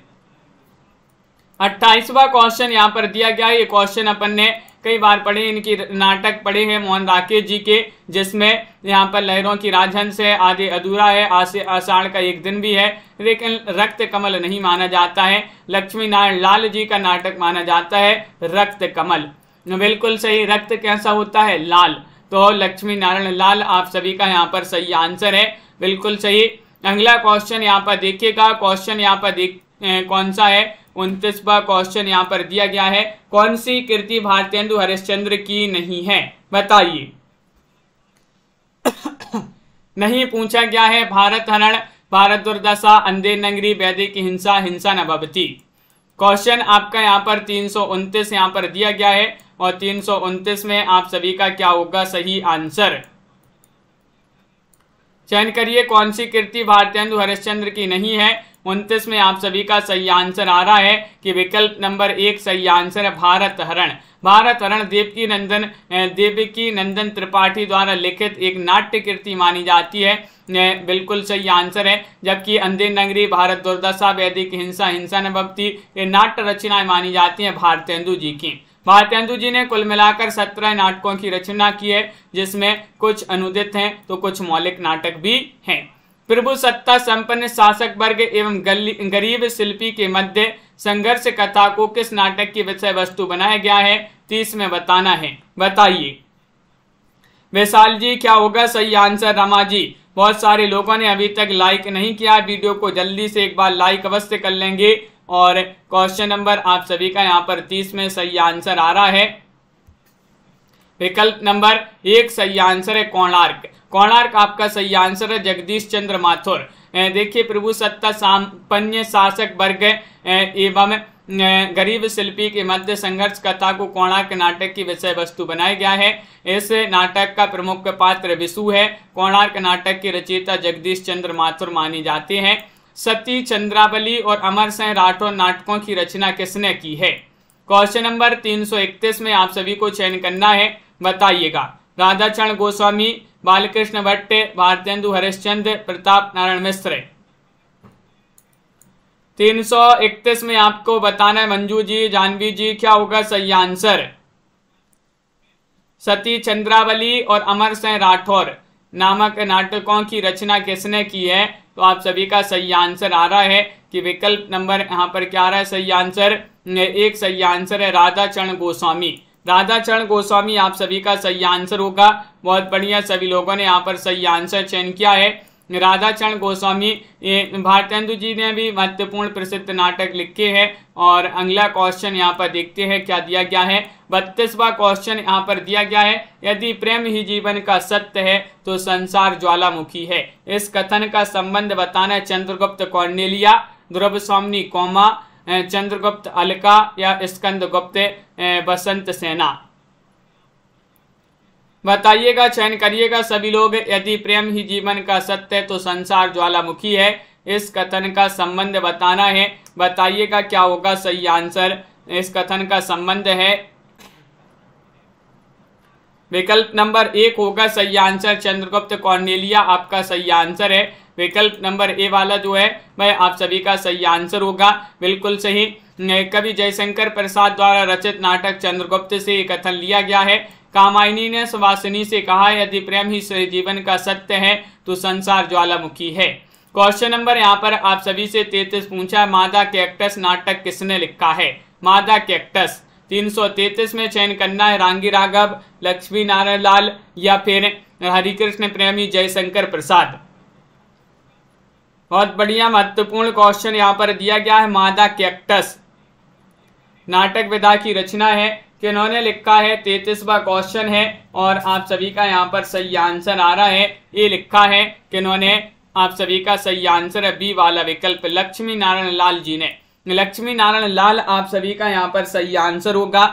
S1: अट्ठाईसवा क्वेश्चन यहाँ पर दिया गया ये क्वेश्चन अपन ने कई बार पढ़े इनकी नाटक पढ़े हैं मोहन राकेश जी के जिसमें यहाँ पर लहरों की राजहंस है आधे अधूरा है आषाढ़ का एक दिन भी है लेकिन रक्त कमल नहीं माना जाता है लक्ष्मी नारायण लाल जी का नाटक माना जाता है रक्त कमल बिल्कुल सही रक्त कैसा होता है लाल तो लक्ष्मी नारायण लाल आप सभी का यहाँ पर सही आंसर है बिल्कुल सही अगला क्वेश्चन यहाँ पर देखिएगा क्वेश्चन यहाँ पर देख कौन सा है उनतीसवा क्वेश्चन यहाँ पर दिया गया है कौन सी कृति भारतेंदु हरिश्चंद्र की नहीं है बताइए नहीं पूछा गया है भारत हरण भारत दुर्दशा अंधे नगरी वैदिक हिंसा हिंसा न भवती क्वेश्चन आपका यहाँ पर तीन सौ उनतीस यहाँ पर दिया गया है और तीन सौ उनतीस में आप सभी का क्या होगा सही आंसर चयन करिए कौन सी कृति भारतेंदु हरिश्चंद्र की नहीं है उनतीस में आप सभी का सही आंसर आ रहा है कि विकल्प नंबर एक सही आंसर है भारत हरण भारत हरण देवकी नंदन देवकी नंदन त्रिपाठी द्वारा लिखित एक नाट्य कृति मानी जाती है बिल्कुल सही आंसर है जबकि अंधे नगरी भारत दुर्दशा वैदिक हिंसा हिंसा नक्ति ये नाट्य रचनाएं मानी जाती हैं भारतेंदु जी की भारतेंदु जी ने कुल मिलाकर सत्रह नाटकों की रचना की है जिसमें कुछ अनुदित हैं तो कुछ मौलिक नाटक भी हैं प्रभु सत्ता संपन्न शासक वर्ग एवं गरीब शिल्पी के मध्य संघर्ष कथा को किस नाटक की विषय वस्तु बनाया गया है तीस में बताना है बताइए वैशाल जी क्या होगा सही आंसर रमा जी बहुत सारे लोगों ने अभी तक लाइक नहीं किया वीडियो को जल्दी से एक बार लाइक अवश्य कर लेंगे और क्वेश्चन नंबर आप सभी का यहाँ पर तीस में सही आंसर आ रहा है विकल्प नंबर एक सही आंसर है कोणार्क कोणार्क आपका सही आंसर है जगदीश चंद्र माथुर देखिए प्रभु सत्ता साम्पन्य शासक वर्ग एवं गरीब शिल्पी के मध्य संघर्ष कथा को कोणार्क नाटक की विषय वस्तु बनाया गया है इस नाटक का प्रमुख पात्र विशु है कोणार्क नाटक की रचयिता जगदीश चंद्र माथुर मानी जाते हैं सती चंद्रावली और अमर सिंह राठौर नाटकों की रचना किसने की है क्वेश्चन नंबर 331 में आप सभी को चयन करना है बताइएगा राधाचरण गोस्वामी बालकृष्ण भट्ट भारतेंदु हरिश्चंद प्रताप नारायण मिश्र तीन सौ इकतीस में आपको बताना है मंजू जी जानवी जी क्या होगा सही आंसर सती चंद्रावली और अमर सिंह राठौर नामक नाटकों की रचना किसने की है तो आप सभी का सही आंसर आ रहा है कि विकल्प नंबर यहाँ पर क्या आ रहा है सही आंसर एक सही आंसर है राधा चरण गोस्वामी राधा चरण गोस्वामी आप सभी का सही आंसर होगा बहुत बढ़िया सभी लोगों ने यहाँ पर सही आंसर चयन किया है राधा चरण गोस्वामी भारतेंदु जी ने भी महत्वपूर्ण प्रसिद्ध नाटक लिखे हैं और अगला क्वेश्चन यहाँ पर देखते हैं क्या दिया गया है बत्तीसवा क्वेश्चन यहाँ पर दिया गया है यदि प्रेम ही जीवन का सत्य है तो संसार ज्वालामुखी है इस कथन का संबंध बताना चंद्रगुप्त कौंडेलिया ध्रुव स्वामी कौमा चंद्रगुप्त अलका या गुप्त बसंत सेना बताइएगा चयन करिएगा सभी लोग यदि प्रेम ही जीवन का सत्य है तो संसार ज्वालामुखी है इस कथन का संबंध बताना है बताइएगा क्या होगा सही आंसर इस कथन का संबंध है विकल्प नंबर एक होगा सही आंसर चंद्रगुप्त कौंडेलिया आपका सही आंसर है विकल्प नंबर ए वाला जो है वह आप सभी का सही आंसर होगा बिल्कुल सही कवि जयशंकर प्रसाद द्वारा रचित नाटक चंद्रगुप्त से एक कथन लिया गया है कामायनी ने सुवासिनी से कहा यदि प्रेम ही जीवन का सत्य है तो संसार ज्वालामुखी है क्वेश्चन नंबर यहाँ पर आप सभी से तैतीस पूछा मादा कैक्टस नाटक किसने लिखा है मादा कैक्टस 333 में चयन करना है रांगी राघव लक्ष्मी नारायण लाल या फिर हरिकृष्ण प्रेमी जयशंकर प्रसाद बहुत बढ़िया महत्वपूर्ण क्वेश्चन यहाँ पर दिया गया है मादा कैक्टस नाटक विधा की रचना है कि उन्होंने लिखा है तैतीसवा क्वेश्चन है और आप सभी का यहाँ पर सही आंसर आ रहा है ये लिखा है कि उन्होंने आप सभी का सही आंसर है बी वाला विकल्प लक्ष्मी नारायण लाल जी ने लक्ष्मी नारायण लाल आप सभी का यहाँ पर सही आंसर होगा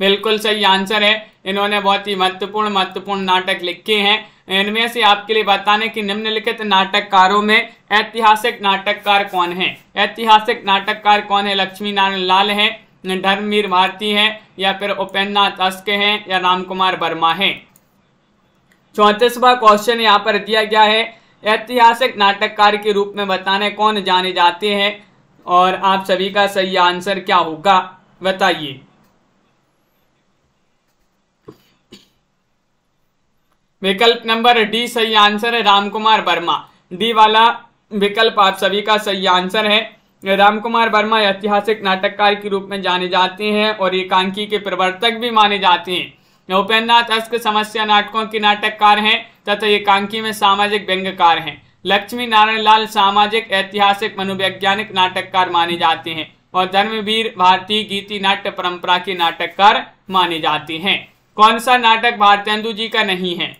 S1: बिल्कुल सही आंसर है इन्होंने बहुत ही महत्वपूर्ण महत्वपूर्ण नाटक लिखे हैं इनमें से आपके लिए बताने की निम्नलिखित नाटककारों में ऐतिहासिक नाटककार कौन है ऐतिहासिक नाटककार कौन है लक्ष्मी नारायण लाल है धर्मवीर भारती है या फिर उपेन्द्रनाथ अस्के हैं या राम कुमार वर्मा है चौंतीसवा क्वेश्चन यहाँ पर दिया गया है ऐतिहासिक नाटककार के रूप में बताने कौन जाने जाते हैं और आप सभी का सही आंसर क्या होगा बताइए विकल्प नंबर डी सही आंसर है राम कुमार वर्मा डी वाला विकल्प आप सभी का सही आंसर है राम कुमार वर्मा ऐतिहासिक नाटककार के रूप में जाने जाते हैं और एकांकी के प्रवर्तक भी माने जाते हैं नौपेन्द्रनाथ अस्क समस्या नाटकों के नाटककार हैं तथा एकांकी में सामाजिक व्यंग्यकार हैं लक्ष्मी नारायण लाल सामाजिक ऐतिहासिक मनोवैज्ञानिक नाटककार माने जाते हैं और धर्मवीर भारतीय गीति नाट्य परंपरा के नाटककार माने जाते हैं कौन सा नाटक भारतेंदु जी का नहीं है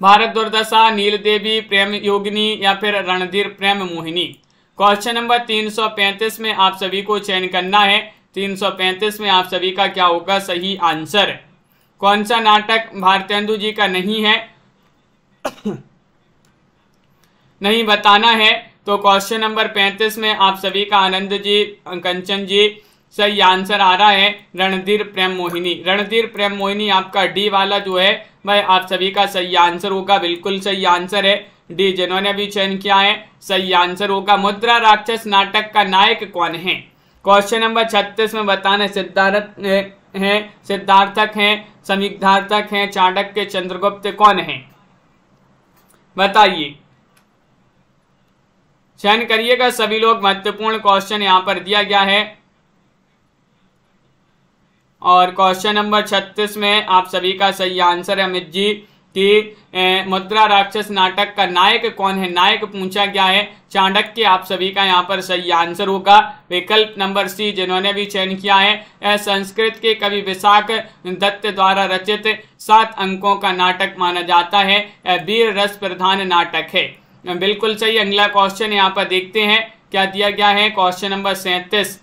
S1: भारत दुर्दशा नील देवी प्रेम योगिनी या फिर रणधीर प्रेम मोहिनी क्वेश्चन नंबर 335 में आप सभी को चयन करना है 335 में आप सभी का क्या होगा सही आंसर कौन सा नाटक भारतेंदु जी का नहीं है नहीं बताना है तो क्वेश्चन नंबर 35 में आप सभी का आनंद जी कंचन जी सही आंसर आ रहा है रणधीर प्रेम मोहिनी रणधीर प्रेम मोहिनी आपका डी वाला जो है भाई आप सभी का सही आंसर होगा बिल्कुल सही आंसर है डी जिन्होंने भी चयन किया है सही आंसर होगा मुद्रा राक्षस नाटक का नायक कौन है क्वेश्चन नंबर छत्तीस में बताने सिद्धार्थ हैं सिद्धार्थक हैं समीक्षार्थक हैं चाणक्य चंद्रगुप्त कौन है बताइए चयन करिएगा सभी लोग महत्वपूर्ण क्वेश्चन यहाँ पर दिया गया है और क्वेश्चन नंबर छत्तीस में आप सभी का सही आंसर है अमित जी कि मुद्रा राक्षस नाटक का नायक कौन है नायक पूछा गया है चाणक्य आप सभी का यहाँ पर सही आंसर होगा विकल्प नंबर सी जिन्होंने भी चयन किया है संस्कृत के कवि विशाख दत्त द्वारा रचित सात अंकों का नाटक माना जाता है वीर रस प्रधान नाटक है बिल्कुल सही अगला क्वेश्चन यहाँ पर देखते हैं क्या दिया गया है क्वेश्चन नंबर सैंतीस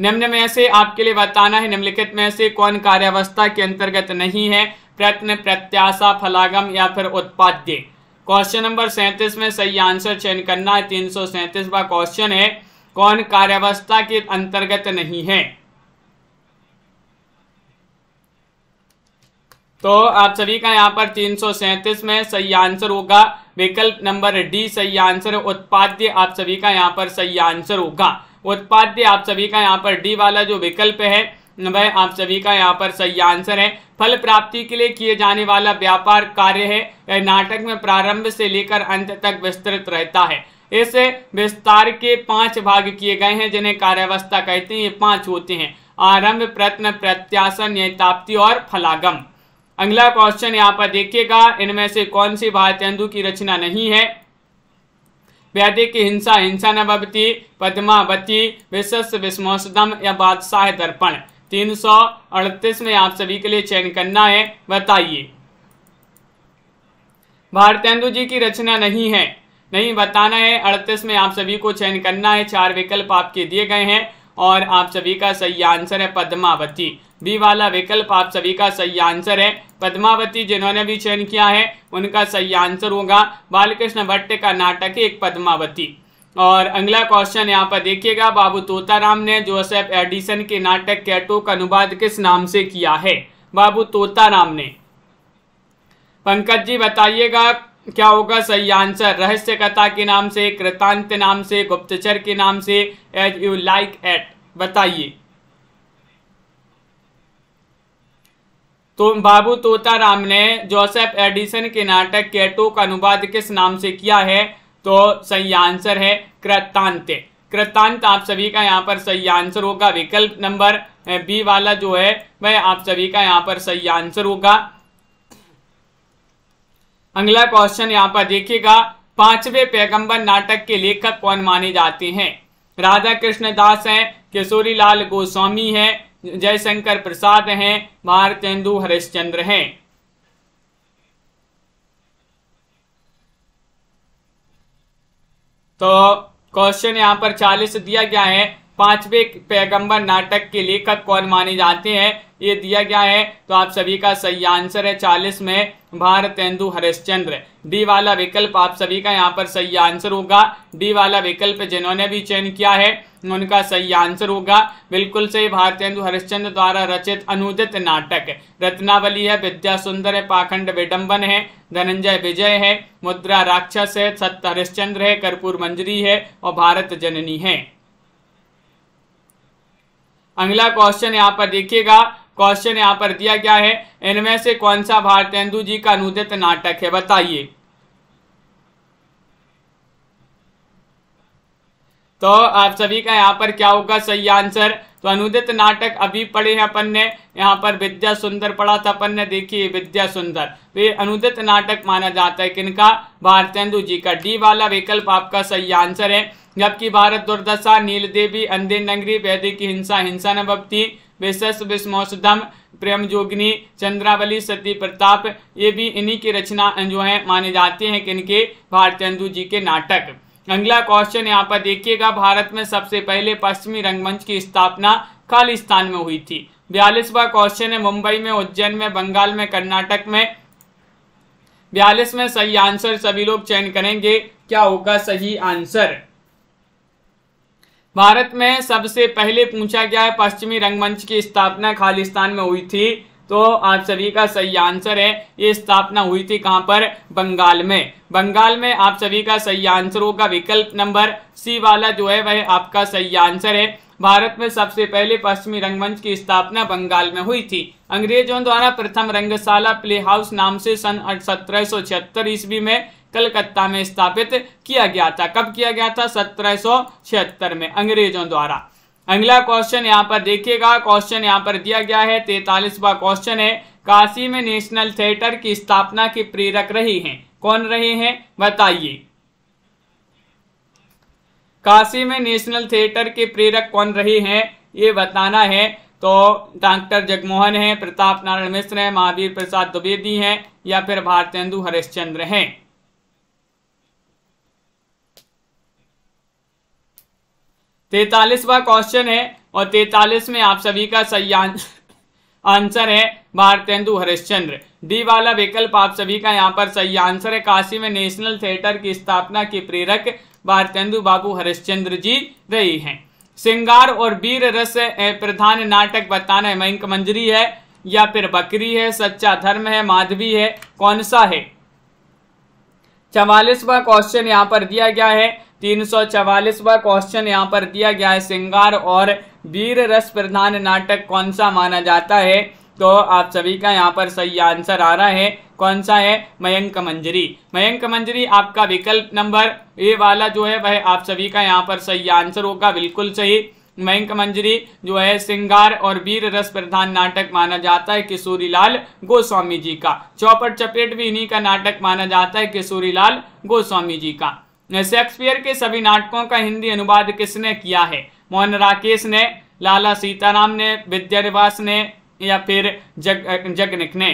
S1: निम्न में से आपके लिए बताना है निम्नलिखित में से कौन कार्यावस्था के अंतर्गत नहीं है प्रत्न प्रत्याशा फलागम या फिर उत्पाद्य क्वेश्चन नंबर सैंतीस में सही आंसर चयन करना है तीन सौ सैंतीसवा क्वेश्चन है कौन कार्यावस्था के अंतर्गत नहीं है तो आप सभी का यहाँ पर तीन सौ सैंतीस में सही आंसर होगा विकल्प नंबर डी सही आंसर उत्पाद्य आप सभी का यहाँ पर सही आंसर होगा उत्पाद्य आप सभी का यहाँ पर डी वाला जो विकल्प है वह आप सभी का यहाँ पर सही आंसर है फल प्राप्ति के लिए किए जाने वाला व्यापार कार्य है यह नाटक में प्रारंभ से लेकर अंत तक विस्तृत रहता है इस विस्तार के पांच भाग किए गए हैं जिन्हें कार्यावस्था कहते हैं ये पांच होते हैं आरंभ प्रत्न प्रत्याशन न्यायताप्ति और फलागम अगला क्वेश्चन यहाँ पर देखिएगा इनमें से कौन सी भारतेंदु की रचना नहीं है की हिंसा हिंसा न पद्मावती विशस्त विस्मोषदम या बादशाह दर्पण तीन सौ अड़तीस में आप सभी के लिए चयन करना है बताइए भारतेंदु जी की रचना नहीं है नहीं बताना है अड़तीस में आप सभी को चयन करना है चार विकल्प आपके दिए गए हैं और आप सभी का सही आंसर है पद्मावती बी वाला विकल्प आप सभी का सही आंसर है पद्मावती जिन्होंने भी चयन किया है उनका सही आंसर होगा बालकृष्ण भट्ट का नाटक एक पद्मावती और अगला क्वेश्चन यहाँ पर देखिएगा बाबू तोताराम ने जोसेफ एडिसन के नाटक कैटो का अनुवाद किस नाम से किया है बाबू तोताराम ने पंकज जी बताइएगा क्या होगा सही आंसर रहस्य कथा के नाम से कृतांत नाम से गुप्तचर के नाम से एज यू लाइक एट बताइए तो बाबू तोताराम ने जोसेफ एडिसन के नाटक कैटो का अनुवाद किस नाम से किया है तो सही आंसर है कृतांत कृतांत आप सभी का यहाँ पर सही आंसर होगा विकल्प नंबर बी वाला जो है वह आप सभी का यहाँ पर सही आंसर होगा अगला क्वेश्चन यहाँ पर देखिएगा पांचवे पैगंबर नाटक के लेखक कौन माने जाते हैं राधा कृष्ण दास है किशोरी लाल गोस्वामी है जयशंकर प्रसाद हैं भारतेंदु हरिश्चंद्र हैं तो क्वेश्चन यहाँ पर चालीस दिया गया है पांचवे पैगंबर नाटक के लेखक कौन माने जाते हैं ये दिया गया है तो आप सभी का सही आंसर है चालीस में भारतेंदु हरिश्चंद्र डी वाला विकल्प आप सभी का यहाँ पर सही आंसर होगा डी वाला विकल्प जिन्होंने भी चयन किया है उनका सही आंसर होगा बिल्कुल सही भारतेंदु हरिश्चंद्र द्वारा रचित अनुदित नाटक रत्नावली है विद्या सुंदर है पाखंड विडम्बन है धनंजय विजय है मुद्रा राक्षस है सत्य हरिश्चंद्र है कर्पूर मंजरी है और भारत जननी है अगला क्वेश्चन यहाँ पर देखिएगा क्वेश्चन यहाँ पर दिया गया है इनमें से कौन सा भारतेंदु जी का अनुदित नाटक है बताइए तो आप सभी का यहाँ पर क्या होगा सही आंसर तो अनुदित नाटक अभी पढ़े हैं अपन ने यहाँ पर विद्या सुंदर पढ़ा था अपन ने देखिए विद्या सुंदर तो ये अनुदित नाटक माना जाता है किनका भारतेंदु जी का डी वाला विकल्प आपका सही आंसर है जबकि भारत दुर्दशा नील देवी अंधे नगरी वैदिक हिंसा हिंसा न भक्ति विशेष विस्मौषधम प्रेम जोगिनी चंद्रावली सती प्रताप ये भी इन्हीं की रचना जो है माने जाते हैं किनके भारतेंदु जी के नाटक अगला क्वेश्चन यहाँ पर देखिएगा भारत में सबसे पहले पश्चिमी रंगमंच की स्थापना खालिस्तान में हुई थी बयालीसवा क्वेश्चन है मुंबई में उज्जैन में बंगाल में कर्नाटक में बयालीस में सही आंसर सभी लोग चयन करेंगे क्या होगा सही आंसर भारत में सबसे पहले पूछा गया है पश्चिमी रंगमंच की स्थापना खालिस्तान में हुई थी तो आप सभी का सही आंसर है ये स्थापना हुई थी कहाँ पर बंगाल में बंगाल में आप सभी का सही आंसर होगा विकल्प नंबर सी वाला जो है वह आपका सही आंसर है भारत में सबसे पहले पश्चिमी रंगमंच की स्थापना बंगाल में हुई थी अंग्रेजों द्वारा प्रथम रंगशाला प्ले हाउस नाम से सन सत्रह ईस्वी में कलकत्ता में स्थापित किया गया था कब किया गया था सत्रह में अंग्रेजों द्वारा अगला क्वेश्चन यहाँ पर देखिएगा क्वेश्चन यहाँ पर दिया गया है तैतालीसवा क्वेश्चन है काशी में नेशनल थिएटर की स्थापना के प्रेरक रहे हैं कौन रहे हैं बताइए काशी में नेशनल थिएटर के प्रेरक कौन रहे हैं ये बताना है तो डॉक्टर जगमोहन हैं प्रताप नारायण मिश्र हैं महावीर प्रसाद द्विवेदी हैं या फिर भारतेंदु हरिश्चंद्र हैं तैतालीसवा क्वेश्चन है और तैतालीस में आप सभी का सही आंसर है भारतेंदु हरिश्चंद्र डी वाला विकल्प आप सभी का यहाँ पर सही आंसर है काशी में नेशनल थिएटर की स्थापना के प्रेरक भारतेंदु बाबू हरिश्चंद्र जी रही हैं सिंगार और वीर रस प्रधान नाटक बताना है मयंक मंजरी है या फिर बकरी है सच्चा धर्म है माधवी है कौन सा है चवालीसवा क्वेश्चन यहाँ पर दिया गया है तीन क्वेश्चन यहाँ पर दिया गया है श्रृंगार और वीर रस प्रधान नाटक कौन सा माना जाता है तो आप सभी का यहाँ पर सही आंसर आ रहा है कौन सा है मयंक मंजरी मयंक मंजरी आपका विकल्प नंबर ए वाला जो है वह आप सभी का यहाँ पर सही आंसर होगा बिल्कुल सही मयंक मंजरी जो है श्रृंगार और वीर रस प्रधान नाटक माना जाता है किशोरीलाल गोस्वामी जी का चौपट चपेट भी इन्हीं का नाटक माना जाता है किशोरीलाल गोस्वामी जी का शेक्सपियर के सभी नाटकों का हिंदी अनुवाद किसने किया है मोहन राकेश ने लाला सीताराम ने विद्यावास ने या फिर जग जगनिक ने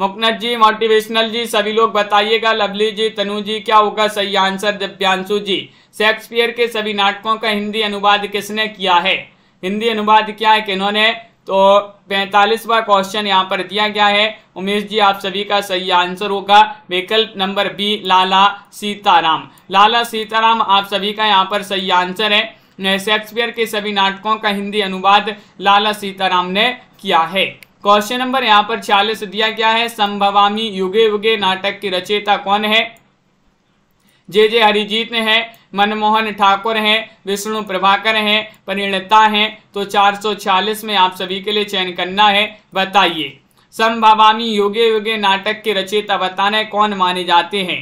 S1: मुकनत जी मोटिवेशनल जी सभी लोग बताइएगा लवली जी तनु जी क्या होगा सही आंसर दिव्यांशु जी शेक्सपियर के सभी नाटकों का हिंदी अनुवाद किसने किया है हिंदी अनुवाद क्या है कि इन्होंने तो पैंतालीसवा क्वेश्चन यहाँ पर दिया गया है उमेश जी आप सभी का सही आंसर होगा विकल्प नंबर बी लाला सीताराम लाला सीताराम आप सभी का यहाँ पर सही आंसर है शेक्सपियर के सभी नाटकों का हिंदी अनुवाद लाला सीताराम ने किया है क्वेश्चन नंबर यहाँ पर छियालीस दिया गया है संभवामी युगे युगे नाटक की रचयिता कौन है जे जे हरिजीत हैं मनमोहन ठाकुर हैं विष्णु प्रभाकर हैं परिणता हैं तो 440 में आप सभी के लिए चयन करना है बताइए संभावामी योगे योगे नाटक के रचयिता बताना कौन माने जाते हैं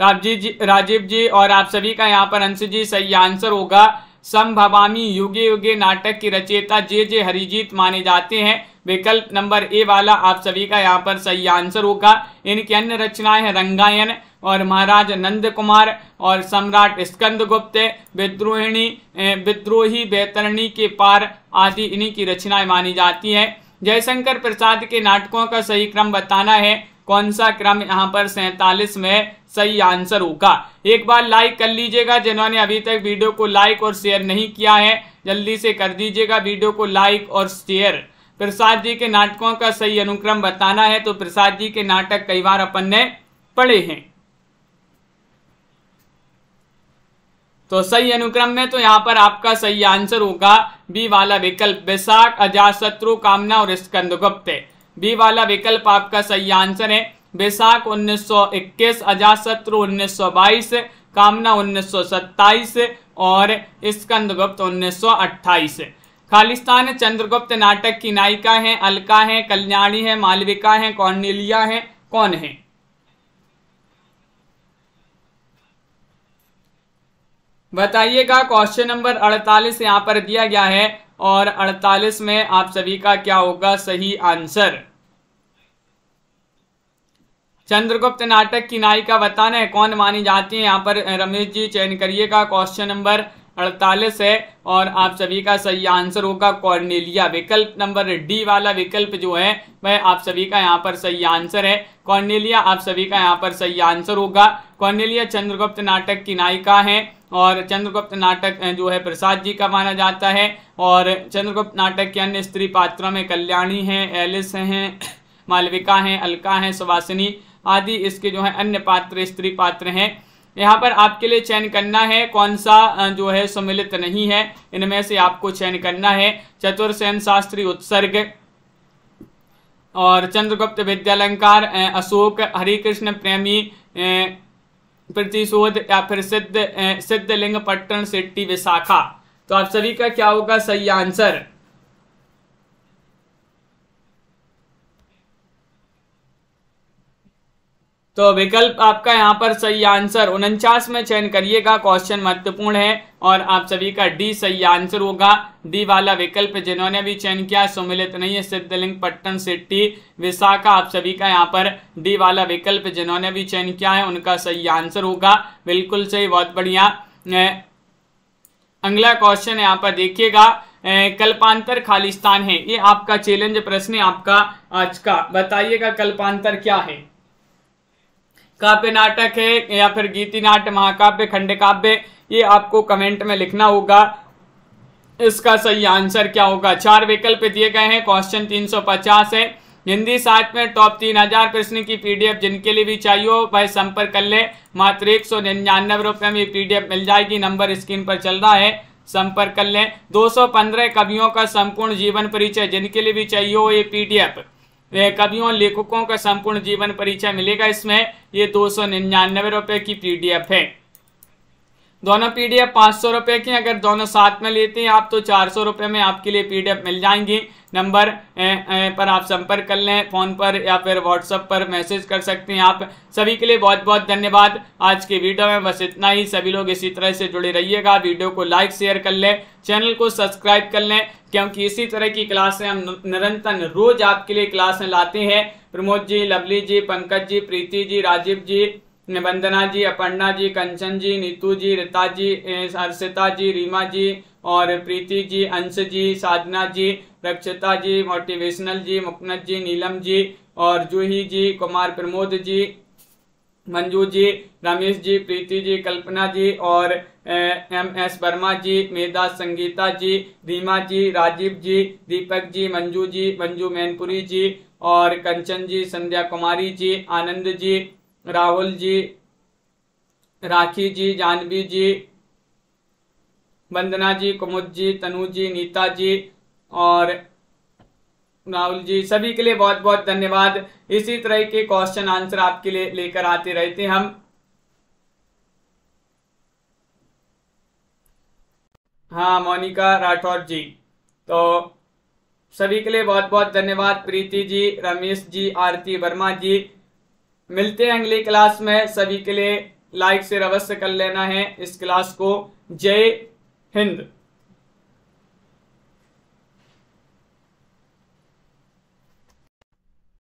S1: राजीव जी राजीव जी और आप सभी का यहाँ पर अंश जी सही आंसर होगा संभवामी युगे युगे नाटक की रचयिता जे जे हरिजीत माने जाते हैं विकल्प नंबर ए वाला आप सभी का यहाँ पर सही आंसर होगा इनकी अन्य रचनाएं हैं रंगायन और महाराज नंद कुमार और सम्राट स्कंद गुप्त विद्रोहिणी विद्रोही बैतरणी के पार आदि इन्हीं की रचनाएं मानी जाती हैं जयशंकर प्रसाद के नाटकों का सही क्रम बताना है कौन सा क्रम यहाँ पर सैतालीस में सही आंसर होगा एक बार लाइक कर लीजिएगा जिन्होंने अभी तक वीडियो को लाइक और शेयर नहीं किया है जल्दी से कर दीजिएगा वीडियो को लाइक और शेयर प्रसाद जी के नाटकों का सही अनुक्रम बताना है तो प्रसाद जी के नाटक कई बार अपन ने पढ़े हैं तो सही अनुक्रम में तो यहाँ पर आपका सही आंसर होगा बी वाला विकल्प विशाख अजात शत्रु कामना और स्कंदगुप्त बी वाला विकल्प आपका सही आंसर है बैसाख 1921 अजात शत्रु 1922 कामना 1927 और स्कंदगुप्त 1928 खालिस्तान चंद्रगुप्त नाटक की नायिका है अलका है कल्याणी है मालविका है कौनिलिया है कौन है बताइएगा क्वेश्चन नंबर 48 यहाँ पर दिया गया है और 48 में आप सभी का क्या होगा सही आंसर चंद्रगुप्त नाटक की नायिका बताना है कौन मानी जाती है यहाँ पर रमेश जी चयन करिएगा क्वेश्चन नंबर 48 है और आप सभी का सही आंसर होगा कॉर्नेलिया विकल्प नंबर डी वाला विकल्प जो है वह आप सभी का यहाँ पर सही आंसर है कॉर्नेलिया आप सभी का यहाँ पर सही आंसर होगा कौंडिलिया चंद्रगुप्त नाटक की नायिका हैं और चंद्रगुप्त नाटक जो है प्रसाद जी का माना जाता है और चंद्रगुप्त नाटक के अन्य स्त्री पात्रों में कल्याणी हैं एलिस हैं मालविका हैं अलका हैं सुवासिनी आदि इसके जो है अन्य पात्र स्त्री पात्र हैं यहाँ पर आपके लिए चयन करना है कौन सा जो है सम्मिलित नहीं है इनमें से आपको चयन करना है चतुर्सेन शास्त्री उत्सर्ग और चंद्रगुप्त विद्यालंकार अशोक हरिकृष्ण प्रेमी प्रतिशोध या फिर सिद्ध सिद्धलिंग पट्टन सिट्टी विशाखा तो आप सभी का क्या होगा सही आंसर तो विकल्प आपका यहाँ पर सही आंसर उनचास में चयन करिएगा क्वेश्चन महत्वपूर्ण है और आप सभी का डी सही आंसर होगा डी वाला विकल्प जिन्होंने भी चयन किया सुमिलित नहीं है सिद्धलिंग पट्टन सिट्टी विशाखा आप सभी का यहाँ पर डी वाला विकल्प जिन्होंने भी चयन किया है उनका सही आंसर होगा बिल्कुल सही बहुत बढ़िया अगला क्वेश्चन यहाँ पर देखिएगा कल्पांतर खालिस्तान है ये आपका चैलेंज प्रश्न है आपका आज का बताइएगा कल्पांतर क्या है काव्य नाटक है या फिर गीति नाट महाकाव्य खंड काव्य ये आपको कमेंट में लिखना होगा इसका सही आंसर क्या होगा चार विकल्प दिए गए हैं क्वेश्चन 350 है हिंदी साथ में टॉप तीन हजार प्रश्न की पीडीएफ जिनके लिए भी चाहिए हो वह संपर्क कर ले मात्र एक सौ निन्यानवे रुपये में पीडीएफ मिल जाएगी नंबर स्क्रीन पर चल रहा है संपर्क कर ले 215 कवियों का संपूर्ण जीवन परिचय जिनके लिए भी चाहिए हो ये पीडीएफ कवियों लेखकों का संपूर्ण जीवन परिचय मिलेगा इसमें ये दो सौ निन्यानवे रुपये की पीडीएफ है दोनों पीडीएफ पाँच सौ रुपये की अगर दोनों साथ में लेते हैं आप तो चार सौ रुपये में आपके लिए पीडीएफ मिल जाएंगी नंबर पर आप संपर्क कर लें फ़ोन पर या फिर व्हाट्सएप पर मैसेज कर सकते हैं आप सभी के लिए बहुत बहुत धन्यवाद आज के वीडियो में बस इतना ही सभी लोग इसी तरह से जुड़े रहिएगा वीडियो को लाइक शेयर कर लें चैनल को सब्सक्राइब कर लें क्योंकि इसी तरह की क्लासें हम निरंतर रोज़ आपके लिए क्लासें लाते हैं प्रमोद जी लवली जी पंकज जी प्रीति जी राजीव जी निबंदना जी अपर्णा जी कंचन जी नीतू जी रिता जी अर्षिता जी रीमा जी और प्रीति जी अंश जी साधना जी रक्षिता जी मोटिवेशनल जी मुकनत जी नीलम जी और जूही जी कुमार प्रमोद जी मंजू जी रमेश जी प्रीति जी कल्पना जी और एम एस वर्मा जी मेधा संगीता जी रीमा जी राजीव जी दीपक जी मंजू जी मंजू मैनपुरी जी और कंचन जी संध्या कुमारी जी आनंद जी राहुल जी राखी जी जानवी जी वंदना जी कुमुद जी तनु जी नीता जी और राहुल जी सभी के लिए बहुत बहुत धन्यवाद इसी तरह के क्वेश्चन आंसर आपके लिए लेकर आते रहते हम हाँ मोनिका राठौर जी तो सभी के लिए बहुत बहुत धन्यवाद प्रीति जी रमेश जी आरती वर्मा जी मिलते हैं अगली क्लास में सभी के लिए लाइक से अवश्य कर लेना है इस क्लास को जय हिंद